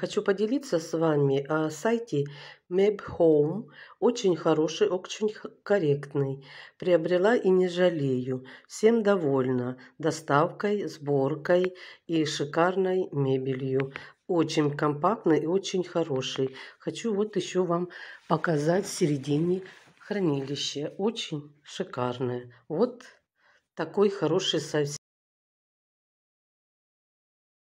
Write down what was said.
Хочу поделиться с вами о а, сайте Home, Очень хороший, очень корректный. Приобрела и не жалею. Всем довольна доставкой, сборкой и шикарной мебелью. Очень компактный и очень хороший. Хочу вот еще вам показать в середине хранилище. Очень шикарное. Вот такой хороший совсем.